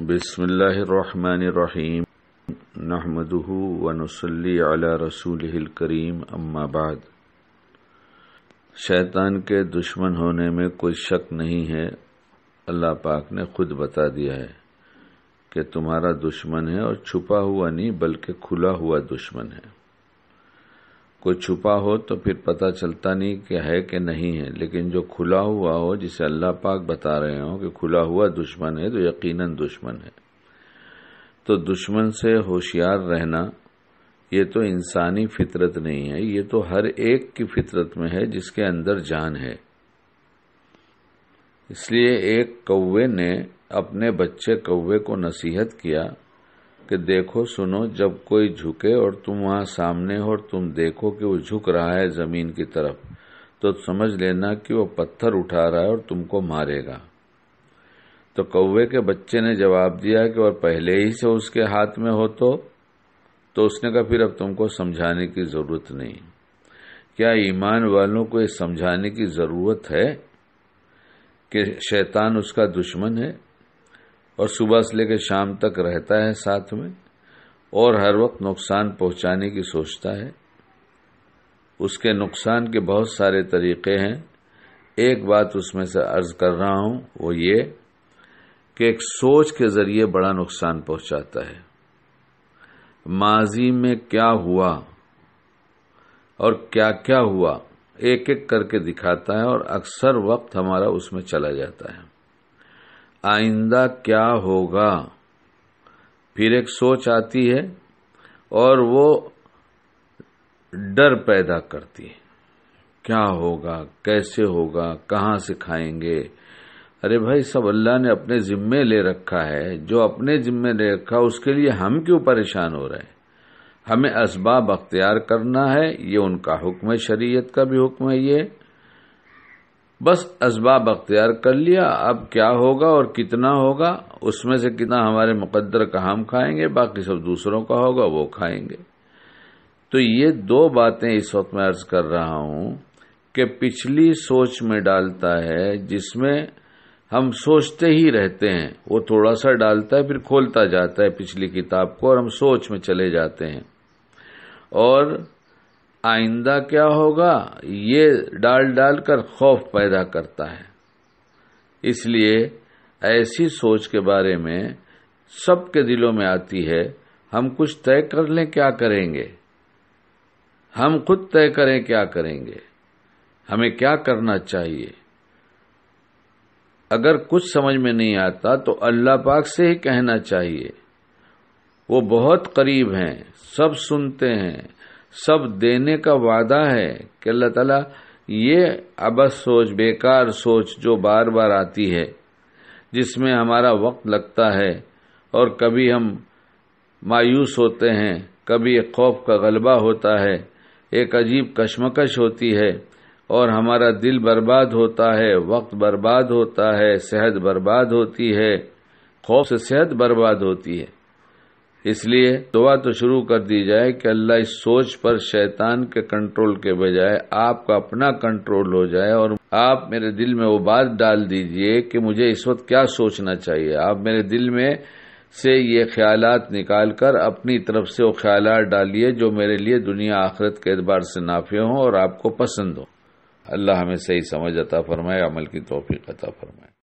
बिसमीम नहमदहू वनसली अला रसूल करीम अम्माबाद शैतान के दुश्मन होने में कोई शक नहीं है अल्लाह पाक ने खुद बता दिया है कि तुम्हारा दुश्मन है और छुपा हुआ नहीं बल्कि खुला हुआ दुश्मन है कोई छुपा हो तो फिर पता चलता नहीं कि है कि नहीं है लेकिन जो खुला हुआ हो जिसे अल्लाह पाक बता रहे हो कि खुला हुआ दुश्मन है तो यकीनन दुश्मन है तो दुश्मन से होशियार रहना ये तो इंसानी फितरत नहीं है ये तो हर एक की फितरत में है जिसके अंदर जान है इसलिए एक कौवे ने अपने बच्चे कौवे को नसीहत किया कि देखो सुनो जब कोई झुके और तुम वहां सामने हो और तुम देखो कि वो झुक रहा है जमीन की तरफ तो समझ लेना कि वो पत्थर उठा रहा है और तुमको मारेगा तो कौवे के बच्चे ने जवाब दिया कि और पहले ही से उसके हाथ में हो तो तो उसने कहा फिर अब तुमको समझाने की जरूरत नहीं क्या ईमान वालों को ये समझाने की जरूरत है कि शैतान उसका दुश्मन है और सुबह से लेकर शाम तक रहता है साथ में और हर वक्त नुकसान पहुंचाने की सोचता है उसके नुकसान के बहुत सारे तरीके हैं एक बात उसमें से अर्ज कर रहा हूं वो ये कि एक सोच के जरिए बड़ा नुकसान पहुंचाता है माजी में क्या हुआ और क्या क्या हुआ एक एक करके दिखाता है और अक्सर वक्त हमारा उसमें चला जाता है आइंदा क्या होगा फिर एक सोच आती है और वो डर पैदा करती है क्या होगा कैसे होगा कहाँ से खाएंगे अरे भाई सब अल्लाह ने अपने जिम्मे ले रखा है जो अपने जिम्मे ले रखा उसके लिए हम क्यों परेशान हो रहे हैं हमें इसबाब अख्तियार करना है ये उनका हुक्म है शरीयत का भी हुक्म है ये बस इसबाब अख्तियार कर लिया अब क्या होगा और कितना होगा उसमें से कितना हमारे मुकद्दर का हम खाएंगे बाकी सब दूसरों का होगा वो खाएंगे तो ये दो बातें इस वक्त मैं अर्ज कर रहा हूं कि पिछली सोच में डालता है जिसमें हम सोचते ही रहते हैं वो थोड़ा सा डालता है फिर खोलता जाता है पिछली किताब को और हम सोच में चले जाते हैं और आइंदा क्या होगा ये डाल डाल कर खौफ पैदा करता है इसलिए ऐसी सोच के बारे में सबके दिलों में आती है हम कुछ तय कर लें क्या करेंगे हम खुद तय करें क्या करेंगे हमें क्या करना चाहिए अगर कुछ समझ में नहीं आता तो अल्लाह पाक से ही कहना चाहिए वो बहुत करीब हैं सब सुनते हैं सब देने का वादा है कि अल्लाह ताला ये अबस सोच बेकार सोच जो बार बार आती है जिसमें हमारा वक्त लगता है और कभी हम मायूस होते हैं कभी एक खौफ का गलबा होता है एक अजीब कशमकश होती है और हमारा दिल बर्बाद होता है वक्त बर्बाद होता है सेहत बर्बाद होती है खौफ से सेहत बर्बाद होती है इसलिए दुआ तो शुरू कर दी जाए कि अल्लाह इस सोच पर शैतान के कंट्रोल के बजाय आपका अपना कंट्रोल हो जाए और आप मेरे दिल में वो बात डाल दीजिए कि मुझे इस वक्त क्या सोचना चाहिए आप मेरे दिल में से ये ख्याल निकाल कर अपनी तरफ से वो ख्याल डालिए जो मेरे लिए दुनिया आखिरत के एतबार से नाफे हों और आपको पसंद हो अल्लाह हमें सही समझ अता फरमाए अमल की तोफीक अता फरमाए